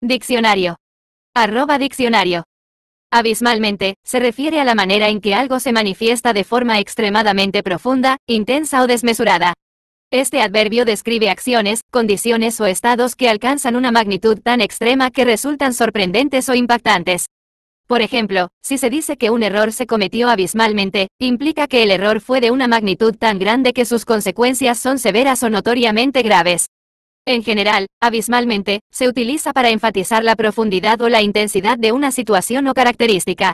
Diccionario. Arroba diccionario. Abismalmente, se refiere a la manera en que algo se manifiesta de forma extremadamente profunda, intensa o desmesurada. Este adverbio describe acciones, condiciones o estados que alcanzan una magnitud tan extrema que resultan sorprendentes o impactantes. Por ejemplo, si se dice que un error se cometió abismalmente, implica que el error fue de una magnitud tan grande que sus consecuencias son severas o notoriamente graves. En general, abismalmente, se utiliza para enfatizar la profundidad o la intensidad de una situación o característica.